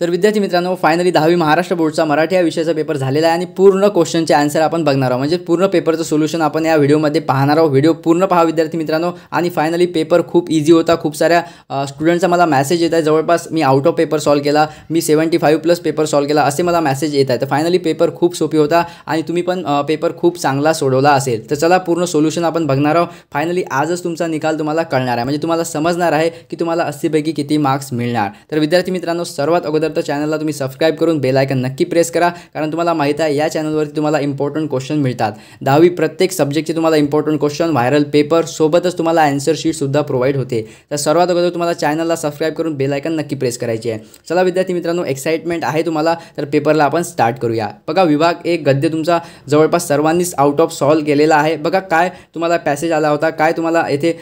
तर विद्यार्थी मित्रांनो फायनली दहावी महाराष्ट्र बोर्डचा मराठी या विषयाचा पेपर झालेला आहे आणि पूर्ण क्वेश्चनचे आन्सर आपण बघणार आहोत म्हणजे पूर्ण पेपरचं सोल्युशन आपण या व्हिडिओमध्ये पाहणार आहोत व्हिडिओ पूर्ण पहा विद्यार्थी मित्रांनो आणि फायनली पेपर खूप इझी होता खूप साऱ्या स्टुडंटचा मला मेसेज येत आहे जवळपास मी आउट ऑफ पेपर सॉल्व केला मी seventy five plus paper solve केला असे मला मेसेज येत आहे तर फायनली पेपर खूप सोपी होता आणि तुम्ही पण पेपर खूप चांगला सोडवला असेल तर चला पूर्ण सोल्युशन आपण बघणार आहोत फायनली आजच तुमचा निकाल तुम्हाला कळणार आहे म्हणजे तुम्हाला समजणार आहे की तुम्हाला अस्सीपैकी किती मार्क्स मिळणार तर विद्यार्थी मित्रांनो सर्वात अगोदर तर चॅनलला तुम्ही सबस्क्राईब करून बेलायकन नक्की प्रेस करा कारण तुम्हाला माहीत आहे या चॅनलवरती तुम्हाला इम्पॉर्टंट क्वेश्चन मिळतात दहावी प्रत्येक सब्जेक्टचे तुम्हाला इम्पॉर्टंट क्वेश्चन व्हायरल पेपर सोबतच तुम्हाला शीट शीटसुद्धा प्रोव्हाइड होते तर सर्वात अगोदर तुम्हाला चॅनलला सबस्क्राईब करून बेलायकन नक्की प्रेस करायची आहे चला विद्यार्थी मित्रांनो एक्साइटमेंट आहे तुम्हाला तर पेपरला आपण स्टार्ट करूया बघा विभाग एक गद्य तुमचा जवळपास सर्वांनीच आउट ऑफ सॉल्व केलेला आहे बघा काय तुम्हाला पॅसेज आला होता काय तुम्हाला येथे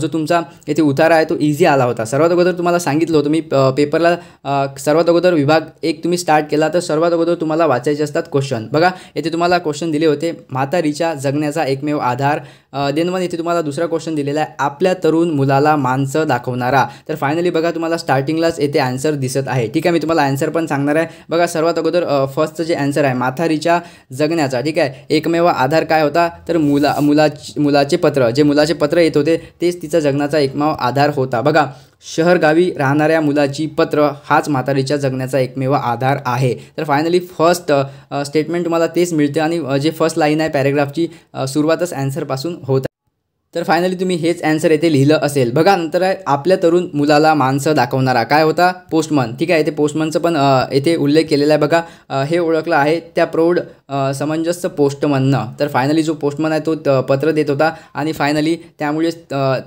जो तुमचा येथे उतारा आहे तो इझी आला होता सर्वात अगोदर तुम्हाला सांगितलं होतं मी पेपरला सर्वात अगोदर विभाग एक तुम्ही स्टार्ट केला तर सर्वात अगोदर तुम्हाला वाचायचे असतात क्वेश्चन बघा येथे तुम्हाला क्वेश्चन दिले होते म्हातारीच्या जगण्याचा एकमेव आधार देन वन येथे तुम्हाला दुसरा क्वेश्चन दिलेला आहे आपल्या तरुण मुलाला माणसं दाखवणारा तर फायनली बघा तुम्हाला स्टार्टिंगलाच येथे आन्सर दिसत आहे ठीक आहे मी तुम्हाला आन्सर पण सांगणार आहे बघा सर्वात अगोदर फर्स्टचं जे आन्सर आहे माथारीच्या जगण्याचा ठीक आहे एकमेव आधार काय होता तर मुला मुला मुलाचे पत्र जे मुलाचे पत्र येत होते तेच तिचा जगण्याचा एकमेव आधार होता बघा शहर गावी राहणाऱ्या मुलाची पत्र हाच म्हातारीच्या जगण्याचा एकमेव आधार आहे तर फायनली फर्स्ट स्टेटमेंट तुम्हाला तेच मिळते आणि जे फर्स्ट लाईन आहे पॅरेग्राफची सुरुवातच ॲन्सरपासून होत तर फायनली तुम्ही हेच अँसर येथे लिहिलं असेल बघा नंतर आपल्या तरुण मुलाला माणसं दाखवणारा काय होता पोस्टमन ठीक आहे ते पोस्टमनचं पण येथे उल्लेख केलेला आहे बघा हे ओळखलं आहे त्या प्रौढ समंजस पोस्टमननं तर फायनली जो पोस्टमन आहे तो पत्र देत होता आणि फायनली त्यामुळे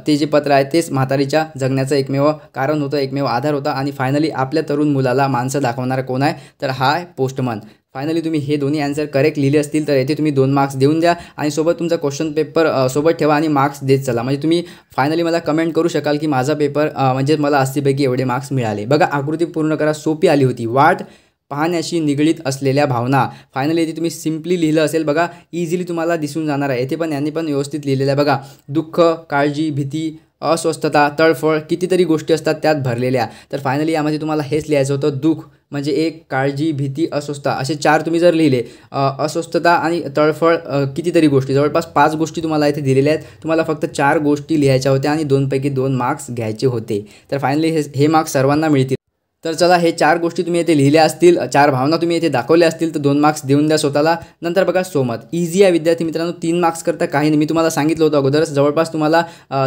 ते जे पत्र आहे तेच म्हातारीच्या जगण्याचं एकमेव कारण होतं एकमेव आधार होता आणि फायनली आपल्या तरुण मुलाला माणसं दाखवणारा कोण आहे तर हा पोस्टमन फायनली तुम्ही हे दोन्ही आन्सर करेक्ट लिहिले असतील तर येथे तुम्ही दोन मार्क्स देऊन द्या आणि सोबत तुमचा क्वेश्चन पेपर सोबत ठेवा आणि मार्क्स देत चला म्हणजे तुम्ही फायनली मला कमेंट करू शकाल की माझा पेपर म्हणजे मला असतीपैकी एवढे मार्क्स मिळाले बघा आकृती पूर्ण करा सोपी आली होती वाट पाहण्याशी निगडीत असलेल्या भावना फायनली येथे तुम्ही सिम्पली लिहिलं असेल बघा इझिली तुम्हाला दिसून जाणार आहे येथे पण यांनी पण व्यवस्थित लिहिलेलं आहे बघा दुःख काळजी भीती अस्वस्थता तळफळ कितीतरी गोष्टी असतात त्यात भरलेल्या तर फायनली यामध्ये तुम्हाला हेच लिहायचं होतं दुःख म्हणजे एक काळजी भीती अस्वस्थता असे चार तुम्ही जर लिहिले अस्वस्थता आणि तळफळ कितीतरी गोष्टी जवळपास पाच गोष्टी तुम्हाला इथे दिलेल्या आहेत तुम्हाला फक्त चार गोष्टी लिहायच्या होत्या आणि दोनपैकी दोन मार्क्स घ्यायचे होते तर फायनली हे हे मार्क्स सर्वांना मिळतील तर चला हे चार गोष्टी तुम्ही येथे लिहिल्या असतील चार भावना तुम्ही येथे दाखवल्या असतील तर दोन मार्क्स देऊन द्या स्वतःला नंतर बघा सोमत इझी आहे विद्यार्थी मित्रांनो तीन मार्क्स करता काही नाही मी तुम्हाला सांगितलं होतं अगोदरच जवळपास तुम्हाला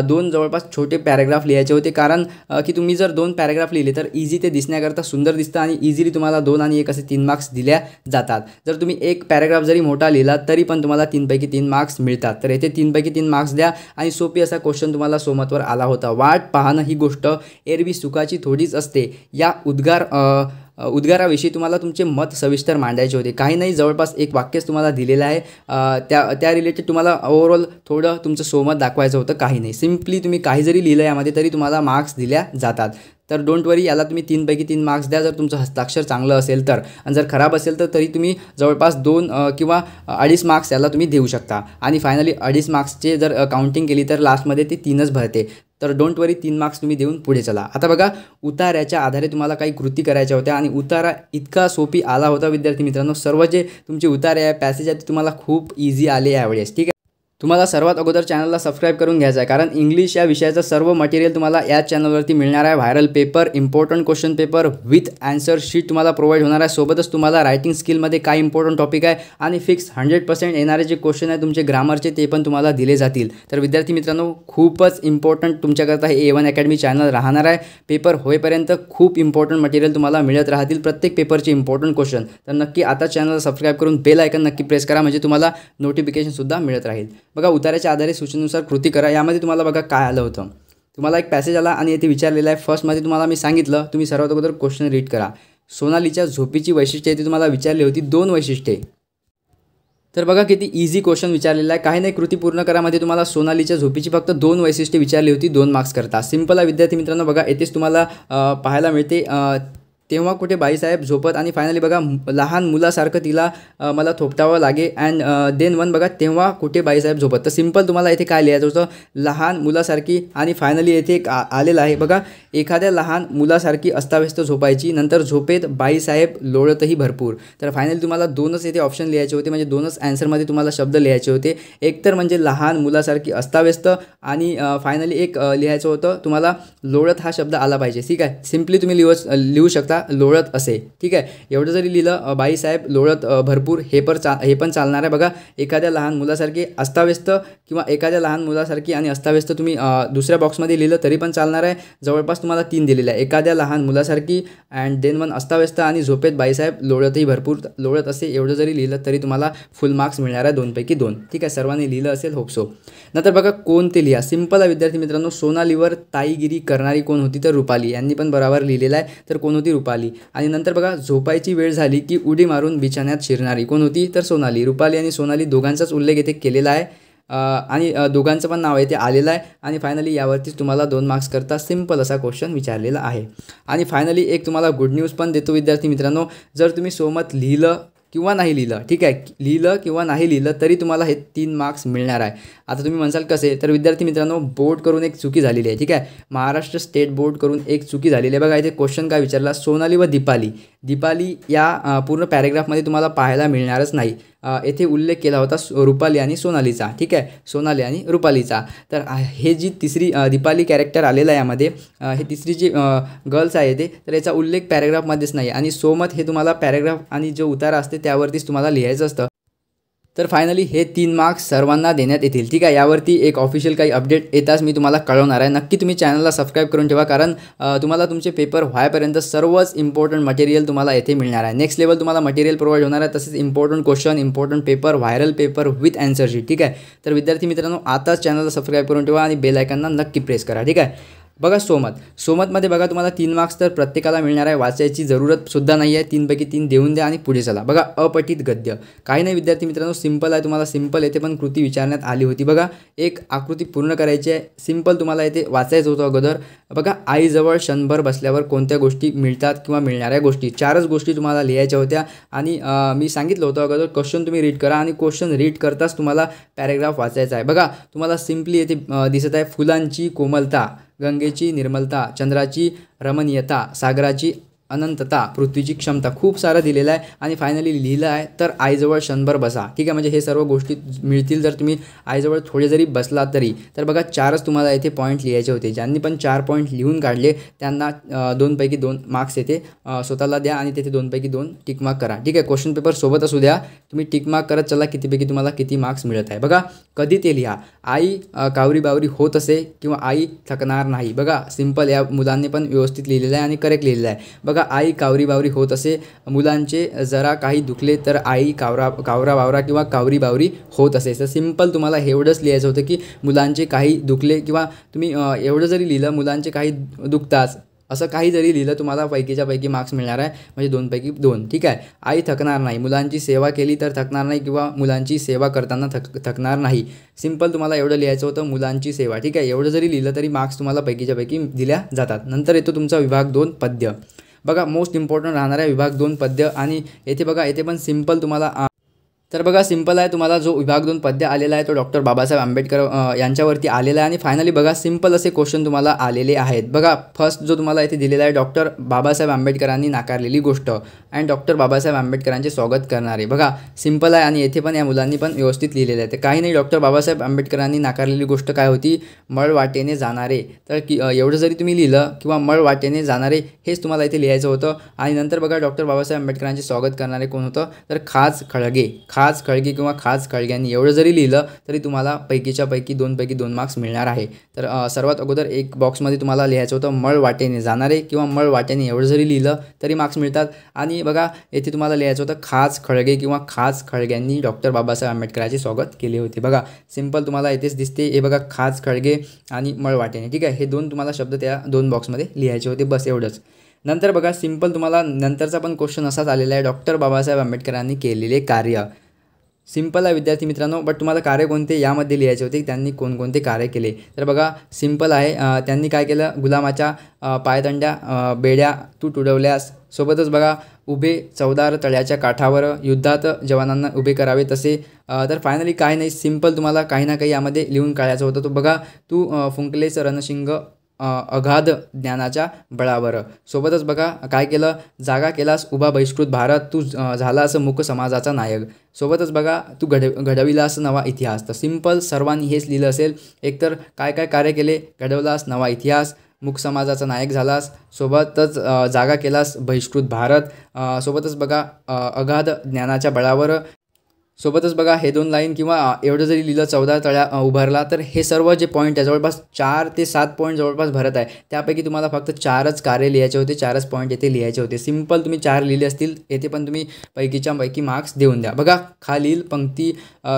दोन जवळपास छोटे पॅराग्राफ लिहायचे होते कारण की तुम्ही जर दोन पॅराग्राफ लिहिले तर इझी ते दिसण्याकरता सुंदर दिसतं आणि इझिली तुम्हाला दोन आणि एक असे तीन मार्क्स दिल्या जातात जर तुम्ही एक पॅराग्राफ जरी मोठा लिहिला तरी पण तुम्हाला तीनपैकी तीन मार्क्स मिळतात तर येथे तीनपैकी तीन मार्क्स द्या आणि सोपी असा क्वेश्चन तुम्हाला सोमतवर आला होता वाट पाहणं ही गोष्ट एरवी सुखाची थोडीच असते या उद्गार उद्गाराविषयी तुम्हाला तुमचे मत सविस्तर मांडायचे होते काही नाही जवळपास एक वाक्यच तुम्हाला दिलेलं आहे त्या त्या रिलेटेड तुम्हाला ओव्हरऑल थोडं तुमचं सोमत दाखवायचं होतं काही नाही सिम्पली तुम्ही काही जरी लिहिलं यामध्ये तरी तुम्हाला मार्क्स दिल्या जातात तर डोंट वरी याला तुम्ही तीनपैकी तीन मार्क्स द्या जर तुमचं हस्ताक्षर चांगलं असेल तर आणि जर खराब असेल तर तरी तुम्ही जवळपास दोन किंवा अडीच मार्क्स याला तुम्ही देऊ शकता आणि फायनली अडीच मार्क्सचे जर काउंटिंग केली तर लास्टमध्ये ते तीनच भरते तर डोंट वरी तीन मार्क्स तुम्ही देऊन पुढे चला आता बघा उताऱ्याच्या आधारे तुम्हाला काही कृती करायच्या होत्या आणि उतारा इतका सोपी आला होता विद्यार्थी मित्रांनो सर्व जे तुमचे उतारे आहे पॅसेज ते तुम्हाला खूप इझी आले यावेळेस ठीक आहे तुम्हाला सर्वात अगोदर चॅनलला सबस्क्राईब करून घ्यायचं आहे कारण इंग्लिश या विषयाचं सर्व मटेरियल तुम्हाला याच चॅनलवरती मिळणार आहे viral paper important question paper with answer sheet तुम्हाला प्रोव्हाइड होणार आहे सोबतच तुम्हाला रायटिंग स्किलमध्ये काय इम्पॉर्टंट टॉपिक आहे आणि फिक्स हंड्रेड पर्सेंट येणारे जे क्वेश्चन आहे तुमचे ग्रामरचे ते पण तुम्हाला दिले जातील तर विद्यार्थी मित्रांनो खूपच इम्पॉर्टंट तुमच्याकरता हे ए वन अकॅडमी चॅनल राहणार आहे पेपर होईपर्यंत खूप इम्पॉर्टंट मटेरियल तुम्हाला मिळत राहतील प्रत्येक पेपरचे इम्पॉर्टंट क्वेश्चन तर नक्की आता चॅनलला सबस्क्राईब करून बेल आयकन नक्की प्रेस करा म्हणजे तुम्हाला नोटिफिकेशनसुद्धा मिळत राहील बघा उताराच्या आधारे सूचनेनुसार कृती करा यामध्ये तुम्हाला बघा काय आलं होतं तुम्हाला एक पॅसेज आला आणि येथे विचारलेलं आहे फर्स्टमध्ये तुम्हाला मी सांगितलं तुम्ही सर्वात अगोदर क्वेश्चन रीड करा सोनालीच्या झोपीची वैशिष्ट्ये ती तुम्हाला विचारली होती दोन वैशिष्ट्ये तर बघा किती इझी क्वेश्चन विचारलेला आहे काही नाही कृती पूर्ण करामध्ये तुम्हाला सोनालीच्या झोपीची फक्त दोन वैशिष्ट्ये विचारली होती दोन मार्क्स करता सिंपल आहे विद्यार्थी मित्रांनो बघा येथेच तुम्हाला पाहायला मिळते तेव्हा कुठे बाईसाहेब झोपत आणि फायनली बघा लहान मुलासारखं तिला मला थोपटावं लागे अँड देन वन बघा तेव्हा कुठे बाईसाहेब झोपत तर सिम्पल तुम्हाला इथे काय लिहायचं होतं लहान मुलासारखी आणि फायनली येथे एक आलेलं आहे बघा एखाद्या लहान मुलासारखी अस्ताव्यस्त झोपायची नंतर झोपेत बाईसाहेब लोळतही भरपूर तर फायनली तुम्हाला दोनच येथे ऑप्शन लिहायचे होते म्हणजे दोनच ॲन्सरमध्ये तुम्हाला शब्द लिहायचे होते एक तर म्हणजे लहान मुलासारखी अस्ताव्यस्त आणि फायनली एक लिहायचं होतं तुम्हाला लोळत हा शब्द आला पाहिजे ठीक आहे सिम्पली तुम्ही लिहू लिहू शकता लोळत असे ठीक आहे एवढं जरी लिहिलं बाईसाहेब लोळत भरपूर हे पण चा हे पण चालणार आहे बघा एखाद्या लहान मुलासारखी अस्ताव्यस्त किंवा एखाद्या लहान मुलासारखी आणि अस्ताव्यस्त तुम्ही दुसऱ्या बॉक्समध्ये लिहिलं तरी पण चालणार आहे जवळपास तुम्हाला तीन दिलेलं आहे एखाद्या लहान मुलासारखी अँड देन वन अस्ताव्यस्त आणि झोपेत बाईसाहेब लोळतही भरपूर लोळत असे एवढं जरी लिहिलं तरी तुम्हाला फुल मार्क्स मिळणार आहे दोनपैकी दोन ठीक आहे सर्वांनी लिहिलं असेल होपसो नंतर बघा कोण ते लिहा सिंपल आहे विद्यार्थी मित्रांनो सोनालीवर ताईगिरी करणारी कोण होती तर रुपाली यांनी पण बरोबर लिहिलेलं आहे तर कोण होती रुपाली रुपाली आणि नंतर बघा झोपायची वेळ झाली की उडी मारून बिछाण्यात शिरणारी कोण होती तर सोनाली रुपाली आणि सोनाली दोघांचाच उल्लेख येथे केलेला आहे आणि दोघांचं पण नाव येथे आलेलं आहे आणि फायनली यावरतीच तुम्हाला दोन मार्क्स करता सिम्पल असा क्वेश्चन विचारलेला आहे आणि फायनली एक तुम्हाला गुड न्यूज पण देतो विद्यार्थी मित्रांनो जर तुम्ही सोमत लिहिलं किंवा नाही लिहिलं ठीक आहे लिहिलं किंवा नाही लिहिलं तरी तुम्हाला हे तीन मार्क्स मिळणार आहे आता तुम्ही म्हणसाल कसे तर विद्यार्थी मित्रांनो बोर्ड करून एक चुकी झालेली आहे ठीक आहे महाराष्ट्र स्टेट बोर्ड करून एक चुकी झालेली आहे बघा इथे क्वेश्चन काय विचारला सोनाली व दीपाली दीपाली या पूर्ण पॅरेग्राफमध्ये तुम्हाला पाहायला मिळणारच नाही येथे उल्लेख केला होता रुपाली आणि सोनालीचा ठीक आहे सोनाली आणि रुपालीचा तर हे जी तिसरी दीपाली कॅरेक्टर आलेला यामध्ये हे तिसरी जी गर्ल्स आहे ते तर याचा उल्लेख पॅरेग्राफमध्येच नाही आणि सोमत हे तुम्हाला पॅरेग्राफ आणि जो उतारा असते त्यावरतीच तुम्हाला लिहायचं असतं तर फायनली हे तीन मार्क्स सर्वांना देण्यात येतील ठीक आहे यावरती एक ऑफिशियल काही अपडेट येताच मी तुम्हाला कळवणार आहे नक्की तुम्ही चॅनलला सबस्क्राईब करून ठेवा कारण तुम्हाला तुमचे पेपर व्हायपर्यंत सर्वच इम्पॉर्टंट मटेरियल तुम्हाला येथे मिळणार आहे नेक्स्ट लेवल तुम्हाला मटेरियल प्रोव्हाइड होणार आहे तसेच important question important paper viral paper with answer sheet ठीक आहे तर विद्यार्थी मित्रांनो आताच चॅनलला सबस्क्राईब करून ठेवा आणि बेलायकांना नक्की प्रेस करा ठीक आहे बघा सोमत सोमतमध्ये बघा तुम्हाला तीन मार्क्स तर प्रत्येकाला मिळणार आहे वाचायची जरूरतसुद्धा नाही आहे तीनपैकी तीन देऊन द्या आणि पुढे चला बघा अपठित गद्य काही नाही विद्यार्थी मित्रांनो सिंपल आहे तुम्हाला सिंपल येथे पण कृती विचारण्यात आली होती बघा एक आकृती पूर्ण करायची आहे सिंपल तुम्हाला येथे वाचायचं होतं अगोदर बघा आईजवळ क्षणभर बसल्यावर कोणत्या गोष्टी मिळतात किंवा मिळणाऱ्या गोष्टी चारच गोष्टी तुम्हाला लिहायच्या होत्या आणि मी सांगितलं होतं अगोदर क्वेश्चन तुम्ही रीड करा आणि क्वेश्चन रीड करताच तुम्हाला पॅरेग्राफ वाचायचा आहे बघा तुम्हाला सिम्पली येथे दिसत आहे फुलांची कोमलता गंगेची निर्मलता चंद्राची रमणीयता सागराची अनंतता पृथ्वीची क्षमता खूप सारं दिलेलं आहे आणि फायनली लिहिलं आहे तर आईजवळ क्षणभर बसा ठीक आहे म्हणजे हे सर्व गोष्टी मिळतील जर तुम्ही आईजवळ थोडे जरी बसला तरी तर बघा चारच तुम्हाला येथे पॉईंट लिहायचे होते ज्यांनी पण चार पॉईंट लिहून काढले त्यांना दोनपैकी दोन मार्क्स येथे स्वतःला द्या आणि तेथे दोनपैकी दोन टिकमार्क करा ठीक आहे क्वेश्चन पेपर सोबत असू द्या तुम्ही मार्क करत चला कितीपैकी तुम्हाला किती मार्क्स मिळत आहे बघा कधी ते लिहा आई कावरी बावरी होत असे किंवा आई थकणार नाही बघा सिंपल या मुलांनी पण व्यवस्थित लिहिलेलं आहे आणि करेक्ट लिहिलेलं आहे बघा बघा आई कावरी बावरी होत असे मुलांचे जरा काही दुखले तर आई कावरा कावरा बावरा किंवा कावरी बावरी होत असे तर सिंपल तुम्हाला एवढंच लिहायचं होतं की मुलांचे काही दुखले किंवा तुम्ही एवढं जरी लिहिलं मुलांचे काही दुखताच असं काही जरी लिहिलं तुम्हाला पैकीच्या पैकी मार्क्स मिळणार आहे म्हणजे दोनपैकी दोन ठीक आहे आई थकणार नाही मुलांची सेवा केली तर थकणार नाही किंवा मुलांची सेवा करताना थक थकणार नाही सिम्पल तुम्हाला एवढं लिहायचं होतं मुलांची सेवा ठीक आहे एवढं जरी लिहिलं तरी मार्क्स तुम्हाला पैकीच्या पैकी दिल्या जातात नंतर येतो तुमचा विभाग दोन पद्य बघा मोस्ट इम्पॉर्टंट राहणार आहे विभाग दोन पद्य आणि येथे बघा येथे पण सिम्पल तुम्हाला तर बघा सिंपल आहे तुम्हाला जो विभाग दोन पद्य आलेला आहे तो डॉक्टर बाबासाहेब आंबेडकर यांच्यावरती आलेला आहे आणि फायनली बघा सिंपल असे क्वेश्चन तुम्हाला आलेले आहेत बघा फर्स्ट जो तुम्हाला इथे दिलेला आहे डॉक्टर बाबासाहेब आंबेडकरांनी नाकारलेली गोष्ट आणि डॉक्टर बाबासाहेब आंबेडकरांचे स्वागत करणारे बघा सिंपल आहे आणि येथे पण या मुलांनी पण व्यवस्थित लिहिलेलं आहे तर काही नाही डॉक्टर बाबासाहेब आंबेडकरांनी नाकारलेली गोष्ट काय होती मळवाटेने जाणारे तर की एवढं जरी तुम्ही लिहिलं किंवा मळवाटेने जाणारे हेच तुम्हाला इथे लिहायचं होतं आणि नंतर बघा डॉक्टर बाबासाहेब आंबेडकरांचे स्वागत करणारे कोण होतं तर खास खळगे खा खास खळगे किंवा खाज खळग्यांनी एवढं जरी लिहिलं तरी तुम्हाला पैकीच्या पैकी दोनपैकी दोन मार्क्स मिळणार आहे तर सर्वात अगोदर एक बॉक्समध्ये तुम्हाला लिहायचं होतं मळ वाटेने जाणारे किंवा मळ वाटेने एवढं जरी लिहिलं तरी मार्क्स मिळतात आणि बघा येथे तुम्हाला लिहायचं होतं खास खळगे किंवा खास खळग्यांनी डॉक्टर बाबासाहेब आंबेडकरांचे स्वागत केले होते बघा सिंपल तुम्हाला येथेच दिसते हे बघा खास खळगे आणि मळ वाटेने ठीक आहे हे दोन तुम्हाला शब्द त्या दोन बॉक्समध्ये लिहायचे होते बस एवढंच नंतर बघा सिंपल तुम्हाला नंतरचा पण क्वेश्चन असाच आलेला आहे डॉक्टर बाबासाहेब आंबेडकरांनी केलेले कार्य सिंपल आहे विद्यार्थी मित्रांनो बट तुम्हाला कार्य कोणते यामध्ये लिहायचे होते त्यांनी कोणकोणते कार्य केले तर बघा सिंपल आहे त्यांनी काय केलं गुलामाच्या पायदंड्या बेड्या तू तुडवल्यास सोबतच बघा उभे चौदार तळ्याच्या काठावर युद्धात जवानांना उभे करावे तसे तर फायनली काय नाही सिंपल तुम्हाला काही ना काही यामध्ये लिहून काढायचं होतं तो बघा तू फुंकलेस रणशिंग अगाध ज्ञानाच्या बळावर सोबतच बघा काय केलं जागा केलास उभा बहिष्कृत भारत तू झालास मुख समाजाचा नायक सोबतच बघा तू घड घडविलास नवा इतिहास तर सिम्पल सर्वांनी हेच लिहिलं असेल एकतर काय काय कार्य केले घडवलास नवा इतिहास मुख समाजाचा नायक झालास सोबतच जागा केलास बहिष्कृत भारत सोबतच बघा अगाध ज्ञानाच्या बळावर सोबतच बघा हे दोन लाईन किंवा एवढं जरी लिहिलं चौदा तळ्या उभारला तर हे सर्व जे पॉईंट आहे जवळपास चार ते सात पॉईंट जवळपास भरत आहे त्यापैकी तुम्हाला फक्त चारच कार्य लिहायचे होते चारच पॉईंट येथे लिहायचे होते सिम्पल तुम्ही चार लिहिले असतील येथे पण तुम्ही पैकीच्या पैकी मार्क्स देऊन द्या बघा खालील पंक्ती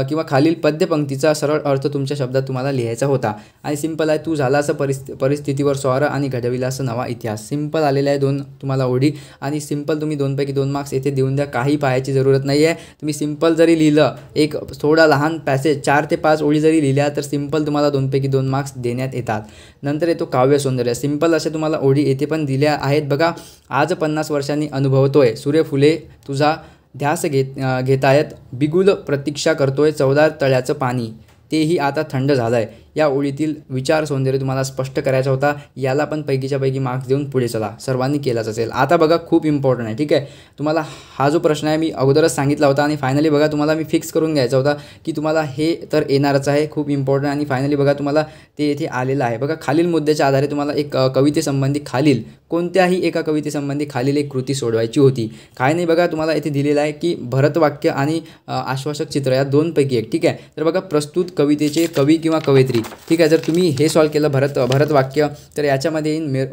किंवा खालील पद्यपंक्तीचा सरळ अर्थ तुमच्या शब्दात तुम्हाला लिहायचा होता आणि सिंपल आहे तू झाला असं परिस्थि परिस्थितीवर स्वर आणि घडविला असं नवा इतिहास सिंपल आलेला आहे दोन तुम्हाला ओढी आणि सिंपल तुम्ही दोनपैकी दोन मार्क्स येथे देऊन द्या काही पाहायची जरूरत नाही आहे तुम्ही सिंपल जरी लिहिलं एक थोडा लहान पॅसेज चार ते पाच ओळी जरी लिहिल्या तर सिंपल तुम्हाला दोनपैकी दोन मार्क्स देण्यात येतात नंतर येतो काव्य सौंदर्य सिंपल असे तुम्हाला ओढी येथे पण दिल्या आहेत बघा आज पन्नास वर्षांनी अनुभवतोय सूर्य फुले तुझा ध्यास घेत घेतायत बिगुल प्रतीक्षा करतोय चवदार तळ्याचं पाणी तेही आता थंड झालं आहे या ओळीतील विचार सौंदर्य तुम्हाला स्पष्ट करायचा होता याला पण पैकीच्या पैकी मार्क्स देऊन पुढे चला सर्वांनी केलाच असेल आता बघा खूप इम्पॉर्टंट आहे ठीक आहे तुम्हाला हा जो प्रश्न आहे मी अगोदरच सांगितला होता आणि फायनली बघा तुम्हाला मी फिक्स करून घ्यायचा होता की तुम्हाला हे तर येणारच आहे खूप इम्पॉर्टंट आणि फायनली बघा तुम्हाला ते येथे आलेलं आहे बघा खालील मुद्द्याच्या आधारे तुम्हाला एक कवितेसंबंधी खालील कोणत्याही एका कवितेसंबंधी खालील एक कृती सोडवायची होती काय नाही बघा तुम्हाला इथे दिलेलं आहे की भरतवाक्य आणि आश्वासक चित्र या दोनपैकी एक ठीक आहे तर बघा प्रस्तुत कवितेचे कवी किंवा कवयित्री ठीक आहे जर तुम्ही हे सॉल्व केलं भरत भरतवाक्य तर याच्यामध्ये येईन मे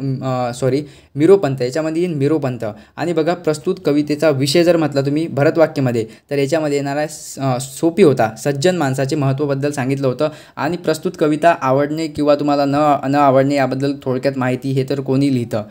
सॉरी मिरोपंत याच्यामध्ये येईन मिरोपंत आणि बघा प्रस्तुत कवितेचा विषय जर म्हटला तुम्ही भरतवाक्यमध्ये तर याच्यामध्ये येणारा सोपी होता सज्जन माणसाचे महत्त्वबद्दल सांगितलं होतं आणि प्रस्तुत कविता आवडणे किंवा तुम्हाला न न आवडणे याबद्दल थोडक्यात माहिती हे तर कोणी लिहितं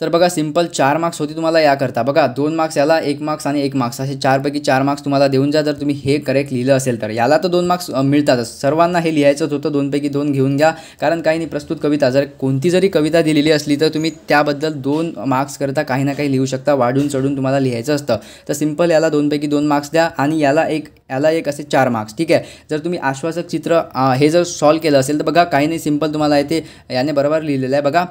तर बघा सिंपल चार मार्क्स होती तुम्हाला या करता बघा दोन मार्क्स याला एक मार्क्स आणि एक मार्क्स असे चारपैकी चार मार्क्स तुम्हाला देऊन जा जर तुम्ही हे करेक्ट लिहिलं असेल तर याला तर दोन मार्क्स मिळतातच सर्वांना हे लिहायचंच होतं दोनपैकी दोन घेऊन घ्या कारण काही नाही प्रस्तुत कविता जर कोणती जरी कविता दिलेली असली तर तुम्ही त्याबद्दल दोन मार्क्सकरता काही ना काही लिहू शकता वाढून चढून तुम्हाला लिहायचं असतं तर सिंपल याला दोनपैकी दोन मार्क्स द्या आणि याला एक याला एक असे चार मार्क्स ठीक आहे जर तुम्ही आश्वासक चित्र हे जर सॉल्व केलं असेल तर बघा काही नाही सिम्पल तुम्हाला येथे याने बरोबर लिहिलेलं आहे बघा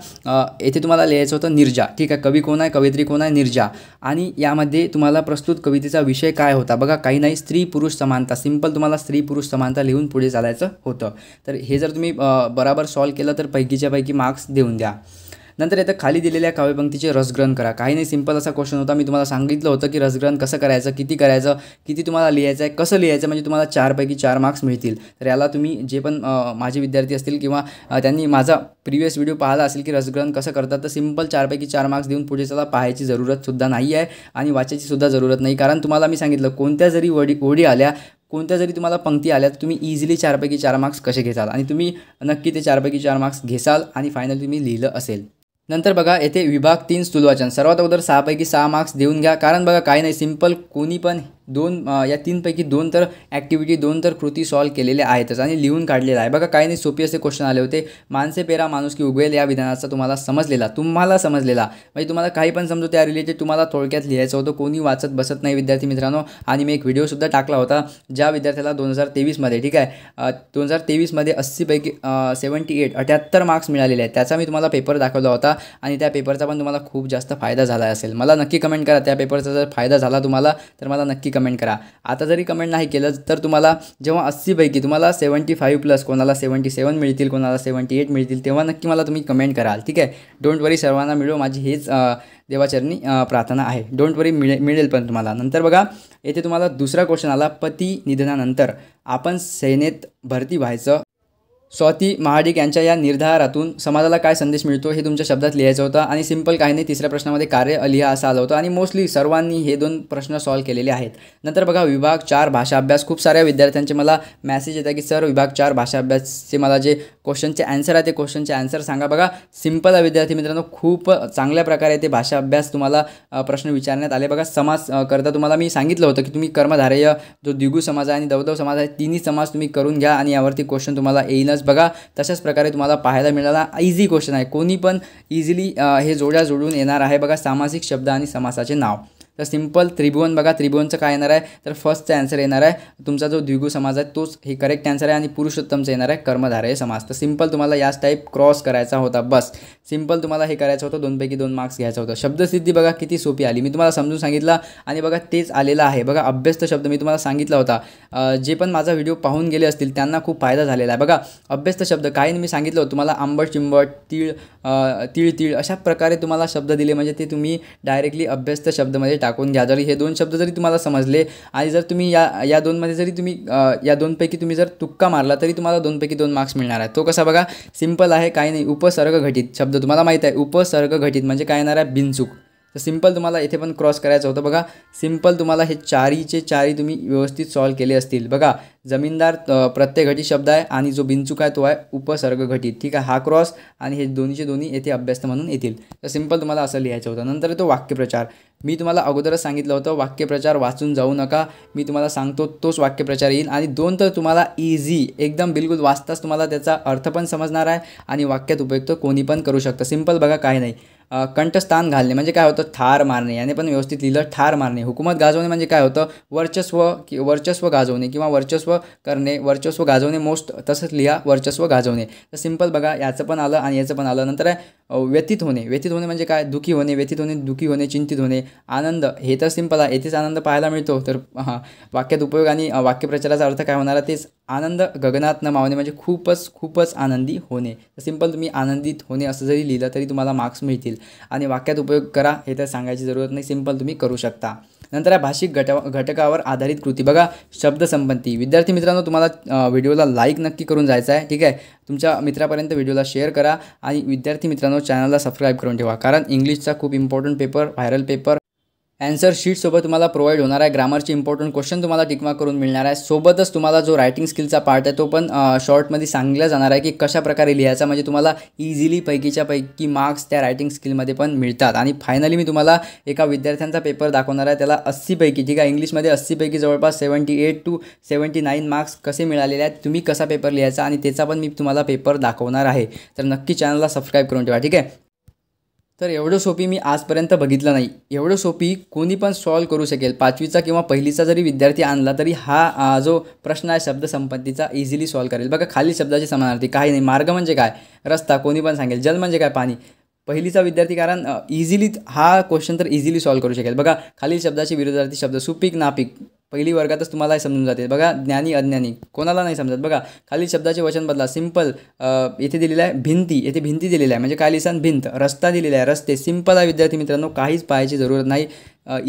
येथे तुम्हाला लिहायचं होतं निर्जा ठीक आहे कवी कोण आहे कवयित्री कोण आहे निर्जा आणि यामध्ये तुम्हाला प्रस्तुत कवितेचा विषय काय होता बघा काही नाही स्त्री पुरुष समानता सिम्पल तुम्हाला स्त्री पुरुष समानता लिहून पुढे चालायचं होतं तर हे जर तुम्ही बराबर सॉल्व केलं तर पैकीच्या पैकी मार्क्स देऊन द्या नंतर येतं खाली दिलेल्या काव्यपंक्तीचे रसग्रहण करा काही नाही सिंपल असा क्वेश्चन होता मी तुम्हाला सांगितलं होतं की रसग्रहण कसं करायचं किती करायचं किती तुम्हाला लिहायचं आहे कसं लिहायचं म्हणजे तुम्हाला चारपैकी चार मार्क्स मिळतील तर याला तुम्ही जे पण माझे विद्यार्थी असतील किंवा त्यांनी माझा प्रिव्हियस व्हिडिओ पाहिला असेल की रसग्रहण कसं करतात तर सिंपल चारपैकी चार मार्क्स देऊन पुढे चला पाहायची जरूरतसुद्धा नाही आहे आणि वाचायची सुद्धा जरूरत नाही कारण तुम्हाला मी सांगितलं कोणत्या जरी वडी ओढी आल्या कोणत्या जरी तुम्हाला पंक्ती आल्या तर तुम्ही इझिली चारपैकी चार मार्क्स कसे घेसाल आणि तुम्ही नक्की ते चारपैकी चार मार्क्स घेसाल आणि फायनली तुम्ही लिहिलं असेल नंतर बघा येथे विभाग तीन स्थूलवाचन सर्वात अगोदर सहापैकी सहा मार्क्स देऊन घ्या कारण बघा काही नाही सिंपल कोणी पण दोन या तीनपैकी दोन तर ॲक्टिव्हिटी दोन तर कृती सॉल्व केलेल्या आहेतच आणि लिहून काढलेलं आहे बघा काही नाही सोपी असे क्वेश्चन आले होते माणसे पेरा माणूस की उगवेल या विधानाचा तुम्हाला समजलेला तुम्हाला समजलेला म्हणजे तुम्हाला काही पण समजू त्या रिलेटेड तुम्हाला थोडक्यात लिहायचं होतं कोणी वाचत बसत नाही विद्यार्थी मित्रांनो आणि मी एक व्हिडिओसुद्धा टाकला होता ज्या विद्यार्थ्याला दोन हजार तेवीसमध्ये ठीक आहे दोन हजार तेवीसमध्ये अस्सीपैकी सेवन्टी एट अठ्याहत्तर मार्क्स मिळालेले आहेत त्याचा मी तुम्हाला पेपर दाखवला होता आणि त्या पेपरचा पण तुम्हाला खूप जास्त फायदा झाला असेल मला नक्की कमेंट करा त्या पेपरचा जर फायदा झाला तुम्हाला तर मला नक्की कमेंट करा आता जरी कमेंट नाही केलं तर तुम्हाला जेव्हा अस्सीपैकी तुम्हाला सेवन्टी फाईव्ह प्लस कोणाला सेवन्टी सेवन मिळतील कोणाला सेवन्टी एट मिळतील तेव्हा नक्की मला तुम्ही कमेंट कराल ठीक आहे डोंट वरी सर्वांना मिळो माझी हेच देवाचरणी प्रार्थना आहे डोंट वरी मिळे मिळेल पण तुम्हाला नंतर बघा येथे तुम्हाला दुसरा क्वेश्चन आला पती निधनानंतर आपण सेनेत भरती व्हायचं स्वाती महाडिक यांच्या या निर्धारातून समाजाला काय संदेश मिळतो हे तुमच्या शब्दात लिहायचं होतं आणि सिंपल काही नाही तिसऱ्या प्रश्नामध्ये कार्य लिहा असं आलं होतं आणि मोस्टली सर्वांनी हे दोन प्रश्न सॉल्व केलेले आहेत नंतर बघा विभाग चार भाषा अभ्यास खूप साऱ्या विद्यार्थ्यांचे मला मेसेज येतात की सर विभाग चार भाषा अभ्यासचे मला जे क्वेश्चनचे आन्सर आहे ते क्वेश्चनचे आन्सर सांगा बघा सिंपल विद्यार्थी मित्रांनो खूप चांगल्या प्रकारे ते भाषा अभ्यास तुम्हाला प्रश्न विचारण्यात आले बघा समाज करता तुम्हाला मी सांगितलं होतं की तुम्ही कर्मधारय जो दिगू समाज आहे आणि दवदव समाज आहे तिन्ही समाज तुम्ही करून घ्या आणि यावरती क्वेश्चन तुम्हाला येईलच बघा तशाच प्रकारे तुम्हाला पाहायला मिळाला इझी क्वेश्चन आहे कोणी पण इझिली हे जोड्या जोडून येणार आहे बघा सामासिक शब्द आणि समासाचे नाव तर सिंपल त्रिभुवन बघा त्रिभुवनचं काय येणार आहे तर फर्स्टचा आन्सर येणार आहे तुमचा जो द्विगु समाज आहे तोच हे करेक्ट आन्सर आहे आणि पुरुषोत्तमचं येणार आहे कर्मधारय समाज तर सिंपल तुम्हाला याच टाईप क्रॉस करायचा होता बस सिंपल तुम्हाला हे करायचं होतं दोनपैकी दोन मार्क्स घ्यायचा होता शब्दसिद्धी बघा किती सोपी आली मी तुम्हाला समजून सांगितलं आणि बघा तेच आलेलं आहे बघा अभ्यस्त शब्द मी तुम्हाला सांगितला होता जे पण माझा व्हिडिओ पाहून गेले असतील त्यांना खूप फायदा झालेला आहे बघा अभ्यस्त शब्द काही मी सांगितलं होतं तुम्हाला आंबट चिंबट तीळ तीळ तीळ अशा प्रकारे तुम्हाला शब्द दिले म्हणजे ते तुम्ही डायरेक्टली अभ्यस्त शब्दमध्ये टाक टाकून घ्या जरी हे दोन शब्द जरी तुम्हाला समजले आणि जर तुम्ही या या दोनमध्ये जरी तुम्ही या दोनपैकी तुम्ही जर तुक्का मारला तरी तुम्हाला दोनपैकी दोन मार्क्स मिळणार आहे तो कसा बघा सिम्पल आहे काही नाही उपसर्ग घटित शब्द तुम्हाला माहीत आहे उपसर्ग घटित म्हणजे काय येणार आहे बिनचूक तर सिम्पल तुम्हाला इथे पण क्रॉस करायचं होतं बघा सिम्पल तुम्हाला हे चारीचे चारी तुम्ही व्यवस्थित सॉल्व केले असतील बघा जमीनदार प्रत्येक घटी शब्द आहे आणि जो बिनचूक आहे तो आहे उपसर्ग घटित ठीक आहे हा क्रॉस आणि हे दोन्हीचे दोन्ही येथे अभ्यास म्हणून येतील तर सिम्पल तुम्हाला असं लिहायचं होतं नंतर तो वाक्यप्रचार मी तुम्हाला अगोदरच सांगितलं होतं वाक्यप्रचार वाचून जाऊ नका मी तुम्हाला सांगतो तोच वाक्यप्रचार येईल आणि दोन तर तुम्हाला इझी एकदम बिलकुल वाचताच तुम्हाला त्याचा अर्थ पण समजणार आहे आणि वाक्यात उपयुक्त कोणी पण करू शकतं सिम्पल बघा काय नाही कंठस्थान घालणे म्हणजे काय होतं ठार मारणे याने पण व्यवस्थित लिहिलं ठार मारणे हुकूमत गाजवणे म्हणजे काय होतं वर्चस्व कि वर्चस्व गाजवणे किंवा वर्चस्व करणे वर्चस्व गाजवणे मोस्ट तसंच लिहा वर्चस्व गाजवणे तर सिम्पल बघा याचं पण आलं आणि याचं पण आलं नंतर व्यतीत होणे व्यतीत होणे म्हणजे काय दुखी होणे व्यतीत होणे दुखी होणे चिंतित होणे आनंद हे तर सिंपल आहे येथेच आनंद पाहायला मिळतो तर हां वाक्यात उपयोग आणि वाक्यप्रचाराचा अर्थ काय होणार आहे तेच आनंद गगनात न मावणे म्हणजे खूपच खूपच आनंदी होणे सिंपल तुम्ही आनंदित होणे असं जरी लिहिलं तरी तुम्हाला मार्क्स मिळतील आणि वाक्यात उपयोग करा हे तर सांगायची जरूरत नाही सिंपल तुम्ही करू शकता नंतर या भाषिक घट घटकावर आधारित कृती बघा शब्दसंपत्ती विद्यार्थी मित्रांनो तुम्हाला व्हिडिओला लाईक नक्की करून जायचं आहे ठीक आहे तुमच्या मित्रापर्यंत व्हिडिओला शेअर करा आणि विद्यार्थी मित्रांनो चॅनलला सबस्क्राईब करून ठेवा कारण इंग्लिशचा खूप important paper viral paper answer शीटसोबत तुम्हाला प्रोव्हाइड होणार आहे ग्रामरचे इम्पॉर्टंट क्वेश्चन तुम्हाला टिकमा करून मिळणार आहे सोबतच तुम्हाला जो रायटिंग स्किलचा पार्ट आहे तो पण शॉर्टमध्ये सांगितला जाणार आहे की कशा प्रकारे लिहायचा म्हणजे तुम्हाला इझिली पैकीच्या पैकी मार्क्स त्या रायटिंग स्किलमध्ये पण मिळतात आणि फायनली मी तुम्हाला एका विद्यार्थ्यांचा पेपर दाखवणार आहे त्याला अस्सीपैकी ठीक आहे इंग्लिशमध्ये अस्सीपैकी जवळपास seventy eight to seventy nine marks कसे मिळालेले आहेत तुम्ही कसा पेपर लिहायचा आणि त्याचा पण मी तुम्हाला पेपर दाखवणार आहे तर नक्की चॅनलला सबस्क्राईब करून ठेवा ठीक आहे तर एवढं सोपी मी आजपर्यंत बघितलं नाही एवढं सोपी कोणी पण सॉल्व करू शकेल पाचवीचा किंवा पहिलीचा जरी विद्यार्थी आणला तरी हा जो प्रश्न आहे शब्दसंपत्तीचा इझिली सॉल्व करेल बघा खाली शब्दाची समानार्थी काही नाही मार्ग म्हणजे काय रस्ता कोणी पण सांगेल जल म्हणजे काय पाणी पहिलीचा विद्यार्थी कारण इझिली हा क्वेश्चन तर इझिली सॉल्व करू शकेल बघा खालील शब्दाची विरोधार्थी शब्द सुपीक नापीक पहिली वर्गातच तुम्हाला हे समजून जाते बघा ज्ञानी अज्ञानी कोणाला नाही समजत बघा खाली शब्दाचे वचन बदला सिंपल येथे दिलेलं आहे भिंती येथे भिंती दिलेली आहे म्हणजे काय लिसान भिंत रस्ता दिलेला आहे रस्ते सिंपल आहे विद्यार्थी मित्रांनो काहीच पाहायची जरूरत नाही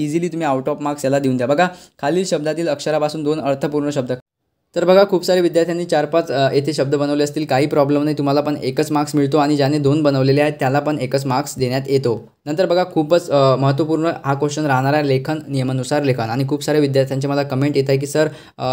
इझिली तुम्ही आउट ऑफ मार्क्स याला देऊन द्या बघा खालील शब्दातील अक्षरापासून दोन अर्थपूर्ण शब्द तर बघा खूप सारे विद्यार्थ्यांनी चार पाच येथे शब्द बनवले असतील काही प्रॉब्लेम नाही तुम्हाला पण एकच मार्क्स मिळतो आणि ज्याने दोन बनवलेले आहेत त्याला पण एकच मार्क्स देण्यात येतो नंतर बघा खूपच महत्त्वपूर्ण हा क्वेश्चन राहणार आहे लेखन नियमानुसार लेखन आणि खूप साऱ्या विद्यार्थ्यांचे मला कमेंट येत आहे की सर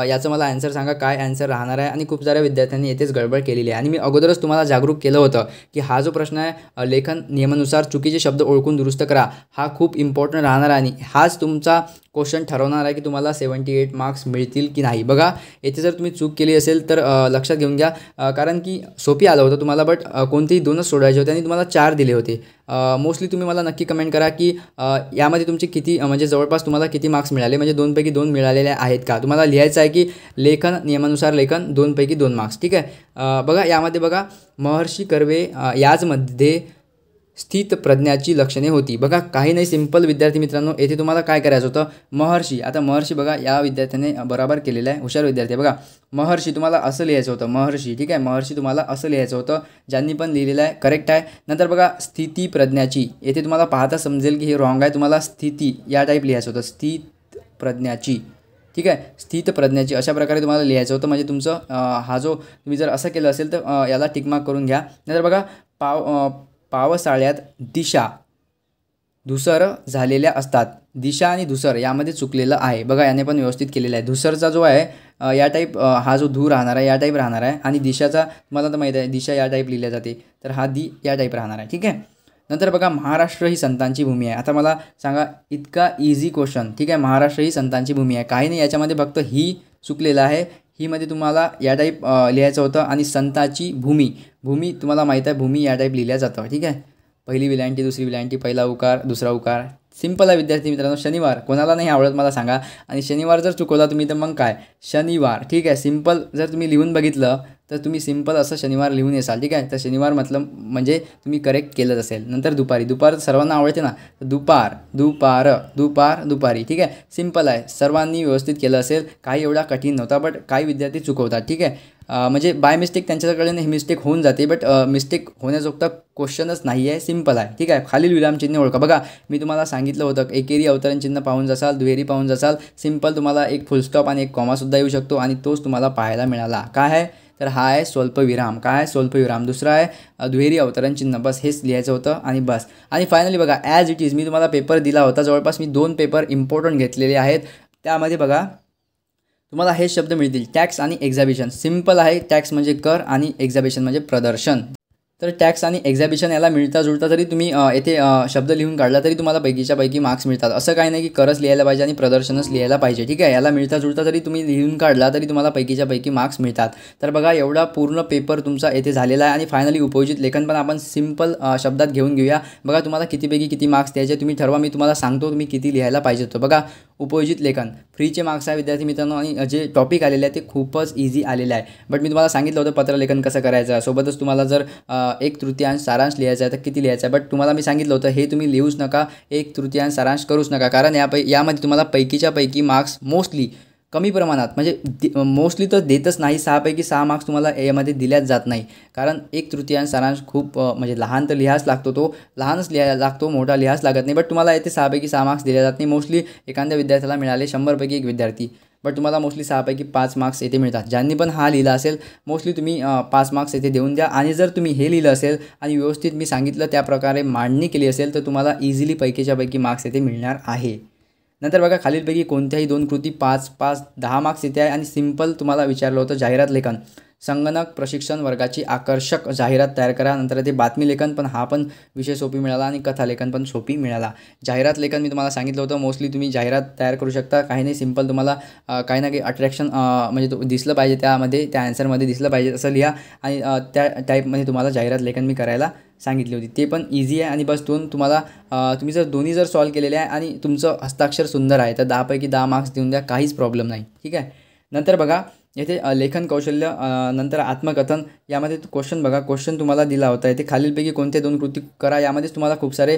याचं मला आन्सर सांगा काय आन्सर राहणार आहे आणि खूप साऱ्या विद्यार्थ्यांनी येथेच गडबड केलेली आहे आणि मी अगोदरच तुम्हाला जागरूक केलं होतं की हा जो प्रश्न आहे लेखन नियमानुसार चुकीचे शब्द ओळखून दुरुस्त करा हा खूप इम्पॉर्टंट राहणार आहे आणि हाच तुमचा क्वेश्चन ठरवणार आहे की तुम्हाला सेवन्टी एट मार्क्स मिळतील की नाही बघा येथे जर तुम्ही चूक केली असेल तर लक्षात घेऊन घ्या कारण की सोपी आलं होतं तुम्हाला बट कोणतेही दोनच सोडायचे होते आणि तुम्हाला चार दिले होते मोस्टली तुम्ही मला नक्की कमेंट करा की यामध्ये तुमचे किती म्हणजे जवळपास तुम्हाला किती मार्क्स मिळाले म्हणजे दोनपैकी दोन मिळालेले आहेत का तुम्हाला लिहायचं आहे की लेखन नियमानुसार लेखन दोनपैकी दोन मार्क्स ठीक आहे बघा यामध्ये बघा महर्षी कर्वे याचमध्ये स्थित प्रज्ञाची लक्षणे होती बघा काही नाही सिंपल विद्यार्थी मित्रांनो येथे तुम्हाला काय करायचं होतं महर्षी आता महर्षी बघा या विद्यार्थ्याने बराबर केलेलं आहे हुशार विद्यार्थी बघा महर्षी तुम्हाला असं लिहायचं होतं महर्षी ठीक आहे महर्षी तुम्हाला असं लिहायचं होतं ज्यांनी पण लिहिलेलं आहे करेक्ट आहे नंतर बघा स्थिती प्रज्ञाची येथे तुम्हाला पाहता समजेल की हे रॉंग आहे तुम्हाला स्थिती या टाईप लिहायचं होतं स्थित प्रज्ञाची ठीक आहे स्थित प्रज्ञाची अशा प्रकारे तुम्हाला लिहायचं होतं म्हणजे तुमचं हा जो तुम्ही जर असं केलं असेल तर याला टिकमार्क करून घ्या नंतर बघा पाव पावसाळ्यात दिशा धुसर झालेल्या असतात दिशा आणि धुसर यामध्ये चुकलेलं आहे बघा याने पण व्यवस्थित केलेलं आहे धुसरचा जो आहे या टाईप हा जो धू राहणार आहे या टाईप राहणार आहे आणि दिशाचा मला तर माहीत आहे दिशा या टाईप लिहिल्या जाते तर हा दि या टाईप राहणार आहे ठीक आहे नंतर बघा महाराष्ट्र ही संतांची भूमी आहे आता मला सांगा इतका इझी क्वेश्चन ठीक आहे महाराष्ट्र ही संतांची भूमी आहे काही नाही याच्यामध्ये फक्त ही चुकलेलं आहे हीमध्ये तुम्हाला या टाईप लिहायचं होतं आणि संताची भूमी भूमी तुम्हाला माहीत आहे भूमी या टाईप लिहिल्या जातं ठीक आहे पहिली विलायंटी दुसरी विलायंटी पहिला उकार दुसरा उकार सिंपल आहे विद्यार्थी मित्रांनो शनिवार कोणाला नाही आवडत मला सांगा आणि शनिवार जर चुकवला तुम्ही तर मग काय शनिवार ठीक आहे सिंपल जर तुम्ही लिहून बघितलं तर तुम्ही सिंपल असं शनिवार लिहून येसाल ठीक आहे तर शनिवार मतलब म्हणजे तुम्ही करेक्ट केलंच असेल नंतर दुपारी दुपार सर्वांना आवडते ना तर दुपार दुपार दुपार दुपारी ठीक आहे सिम्पल आहे सर्वांनी व्यवस्थित केलं असेल काही एवढा कठीण नव्हता बट काही विद्यार्थी चुकवतात ठीक आहे म्हणजे बाय मिस्टेक त्यांच्याकडे ही मिस्टेक होऊन जाते बट मिस्टेक होण्याजोगता क्वेश्चनच नाही आहे सिम्पल आहे ठीक आहे खालील विरामचिन्ह ओळखा बघा मी तुम्हाला सांगितलं होतं एकेरी अवतरण चिन्ह पाहून जासाल दुहेरी पाहून जासाल सिंपल तुम्हाला एक फुलस्टॉप आणि एक कॉमासुद्धा येऊ शकतो आणि तोच तुम्हाला पाहायला मिळाला काय आहे तर हा आहे स्वल्पविराम काय आहे स्वल्पविराम दुसरा आहे दुहेरी अवतरण चिन्ह बस हेच लिहायचं होतं आणि बस आणि फायनली बघा ॲज इट इज मी तुम्हाला पेपर दिला होता जवळपास मी दोन पेपर इम्पॉर्टंट घेतलेले आहेत त्यामध्ये बघा तुम्हाला हे शब्द मिळतील टॅक्स आणि एक्झॅबिशन सिम्पल आहे टॅक्स म्हणजे कर आणि एक्झॅबिशन म्हणजे प्रदर्शन तर टॅक्स आणि एक्झॅबिशन याला मिळता जुळता तरी तुम्ही येथे शब्द लिहून काढला तरी तुम्हाला पैकीच्या पैकी मार्क्स मिळतात असं काही नाही की करच लिहायला पाहिजे आणि प्रदर्शनच लिहायला पाहिजे ठीक आहे याला मिळता जुळता जरी तुम्ही लिहून काढला तरी तुम्हाला पैकीच्या पैकी मार्क्स मिळतात तर बघा एवढा पूर्ण पेपर तुमचा येथे झालेला आहे आणि फायनली उपयोजित लेखन पण आपण सिम्पल शब्दात घेऊन घेऊया बघा तुम्हाला कितीपैकी किती मार्क्स द्यायचे तुम्ही ठरवा मी तुम्हाला सांगतो तुम्ही किती लिहायला पाहिजे होतं बघा उपयोजित लेखन फ्रीचे मार्क्स आहे विद्यार्थी मित्रांनो आणि जे टॉपिक आलेले आहे ते खूपच इझी आलेलं आहे बट मी तुम्हाला सांगितलं होतं पत्रलेखन कसं करायचं आहे सोबतच तुम्हाला जर एक तृतीयांश सारांश लिहायचा आहे तर किती लिहायचा आहे बट तुम्हाला मी सांगितलं होतं हे तुम्ही लिहूच नका एक तृतीयांश सारांश करूच नका कारण या पै यामध्ये तुम्हाला पैकीच्या पैकी मार्क्स मोस्टली कमी प्रमाणात म्हणजे मोस्टली तर देतच नाही सहापैकी सहा मार्क्स तुम्हाला यामध्ये दिल्याच जात नाही कारण एक तृतीयांश सारांश खूप म्हणजे लहान तर लिहाज लागतो तो लहानच लिहायला लागतो मोठा लिहाज लागत नाही बट तुम्हाला येथे सहापैकी सहा मार्क्स दिल्या जात नाही मोस्टली एखाद्या विद्यार्थ्याला मिळाले शंभरपैकी एक विद्यार्थी बट तुम्हाला मोस्टली सहापैकी पाच मार्क्स येथे मिळतात ज्यांनी पण हा लिहिला असेल मोस्टली तुम्ही पाच मार्क्स येथे देऊन द्या आणि जर तुम्ही हे लिहिलं असेल आणि व्यवस्थित मी सांगितलं त्याप्रकारे मांडणी केली असेल तर तुम्हाला इझिली पैकीच्यापैकी पैकी मार्क्स येथे मिळणार आहे नंतर बघा खालीलपैकी कोणत्याही दोन कृती पाच पाच दहा मार्क्स येते आहे आणि सिंपल तुम्हाला विचारलं होतं जाहिरात लेखन संगणक प्रशिक्षण वर्गाची आकर्षक जाहिरात तयार करा नंतर ते बातमी लेखन पण हा पण विषय सोपी मिळाला आणि कथा लेखन पण सोपी मिळाला जाहिरात लेखन मी तुम्हाला सांगितलं होतं मोस्टली तुम्ही जाहिरात तयार करू शकता काही नाही सिम्पल तुम्हाला काही ना काही अट्रॅक्शन म्हणजे दिसलं पाहिजे त्यामध्ये त्या ॲन्सरमध्ये दिसलं पाहिजे असं लिहा आणि त्या टाईपमध्ये तुम्हाला जाहिरात लेखन मी करायला सांगितली होती ते पण इझी आहे आणि बस दोन तुम्हाला तुम्ही जर दोन्ही जर सॉल्व केलेले आहे आणि तुमचं हस्ताक्षर सुंदर आहे तर दहापैकी दहा मार्क्स देऊन द्या काहीच प्रॉब्लेम नाही ठीक आहे नंतर बघा येथे लेखन कौशल्य नंतर आत्मकथन यामध्ये क्वेश्चन बघा क्वेश्चन तुम्हाला दिला होता येथे खालीलपैकी कोणते दोन कृती करा यामध्येच तुम्हाला खूप सारे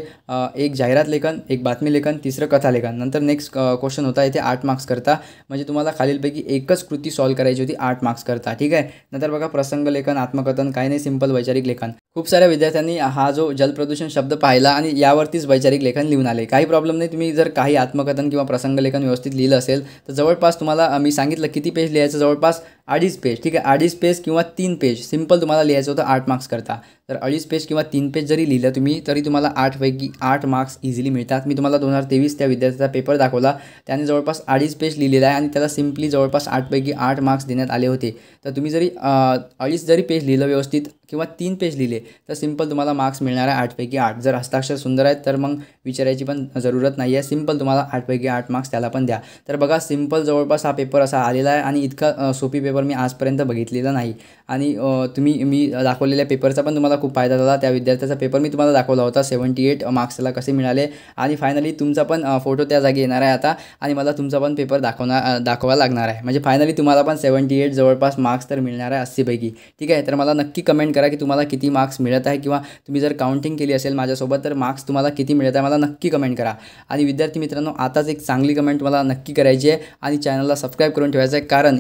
एक जाहिरात लेखन एक बातमी लेखन तिसरं कथा लेखन नंतर नेक्स्ट क्वेश्चन होता येथे आठ मार्क्स करता म्हणजे तुम्हाला खालीलपैकी एकच कृती सॉल्व करायची होती आठ मार्क्स करता ठीक आहे नंतर बघा प्रसंग लेखन आत्मकथन काही नाही सिंपल वैचारिक लेखन खूप साऱ्या विद्यार्थ्यांनी हा जो जलप्रदूषण शब्द पाहिला आणि यावरतीच वैचारिक लेखन लिहून आले काही प्रॉब्लेम नाही तुम्ही जर काही आत्मकथन किंवा प्रसंग लेखन व्यवस्थित लिहिलं असेल तर जवळपास तुम्हाला मी सांगितलं किती पेज लिहायचं जवळपास पास अडीच पेज ठीक आहे अडीच पेज किंवा तीन पेज सिंपल तुम्हाला लिहायचं होतं आठ मार्क्स करता तर अडीच पेज किंवा तीन पेज जरी लिहिलं तुम्ही तरी तुम्हाला आठपैकी आठ मार्क्स इझिली मिळतात मी तुम्हाला दोन हजार तेवीस त्या विद्यार्थ्याचा पेपर दाखवला त्याने जवळपास अडीच पेज लिहिलेला आहे आणि त्याला सिम्पली जवळपास आठपैकी आठ मार्क्स देण्यात आले होते तर तुम्ही जरी अडीच जरी पेज लिहिलं व्यवस्थित किंवा तीन पेज लिहिले तर सिम्पल तुम्हाला मार्क्स मिळणार आहे आठपैकी आठ जर हस्ताक्षर सुंदर आहेत तर मग विचारायची पण जरूरत नाही आहे सिम्पल तुम्हाला आठपैकी आठ मार्क्स त्याला पण द्या तर बघा सिम्पल जवळपास हा पेपर असा आलेला आहे आणि इतका सोपी पेपर पेपर मी आजपर्यंत बघितलेला नाही आणि तुम्ही मी दाखवलेल्या पेपरचा पण तुम्हाला खूप फायदा झाला त्या विद्यार्थ्याचा पेपर मी तुम्हाला दाखवला होता सेवन्टी एट मार्क्सला कसे मिळाले आणि फायनली तुमचा पण फोटो त्या जागी येणार आहे आता आणि मला तुमचा पण पेपर दाखवणार दाखवा लागणार आहे म्हणजे फायनली तुम्हाला पण सेवन्टी एट जवळपास मार्क्स तर मिळणार आहे अस्सीपैकी ठीक आहे तर मला नक्की कमेंट करा की तुम्हाला किती मार्क्स मिळत आहे किंवा तुम्ही जर काउंटिंग केली असेल माझ्यासोबत तर मार्क्स तुम्हाला किती मिळत आहे मला नक्की कमेंट करा आणि विद्यार्थी मित्रांनो आताच एक चांगली कमेंट मला नक्की करायची आहे आणि चॅनलला सबस्क्राईब करून ठेवायचं आहे कारण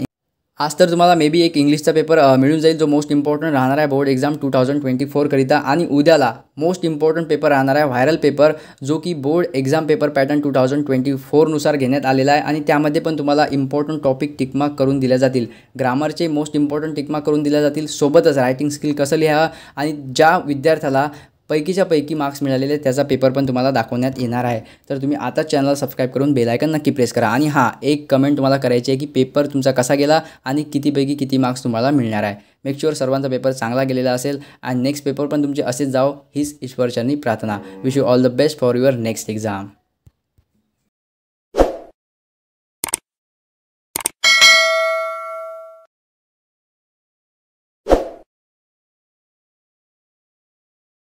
आज तर तुम्हाला मे बी एक इंग्लिशचा पेपर मिळून जाईल जो मोस्ट इम्पॉर्टंट राहणार आहे board exam two thousand twenty फोरकरिता आणि उद्याला मोस्ट इम्पॉर्टंट पेपर राहणार आहे व्हायरल पेपर जो की board exam paper pattern two thousand twenty फोरनुसार घेण्यात आलेला आहे आणि त्यामध्ये पण तुम्हाला इम्पॉर्टंट टॉपिक टिकमार्क करून दिल्या जातील ग्रामरचे मोस्ट इम्पॉर्टंट टिकमार्क करून दिल्या जातील सोबतच रायटिंग स्किल कसं लिहा आणि ज्या विद्यार्थ्याला पैकीच्या पैकी मार्क्स मिळालेले त्याचा पेपर पण तुम्हाला दाखवण्यात येणार आहे तर तुम्ही आता चॅनलला सबस्क्राईब करून बेलायकन नक्की प्रेस करा आणि हां एक कमेंट तुम्हाला करायची आहे की पेपर तुमचा कसा गेला आणि कितीपैकी किती मार्क्स तुम्हाला मिळणार आहे मेकश्युअर सर्वांचा पेपर चांगला गेलेला असेल आणि नेक्स्ट पेपर पण तुमचे असेच जाओ हीच ईश्वरच्यांनी प्रार्थना wish you all the best for your next exam